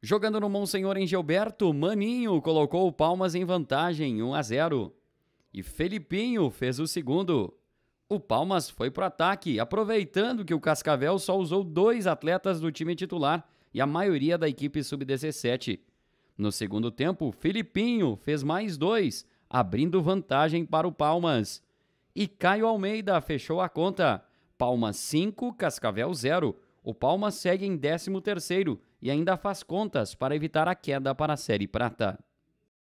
Jogando no Monsenhor em Gilberto, Maninho colocou o Palmas em vantagem 1 a 0. E Felipinho fez o segundo. O Palmas foi para o ataque, aproveitando que o Cascavel só usou dois atletas do time titular e a maioria da equipe sub-17. No segundo tempo, Filipinho fez mais dois, abrindo vantagem para o Palmas. E Caio Almeida fechou a conta. Palmas 5, Cascavel 0. O Palmas segue em 13º e ainda faz contas para evitar a queda para a Série Prata.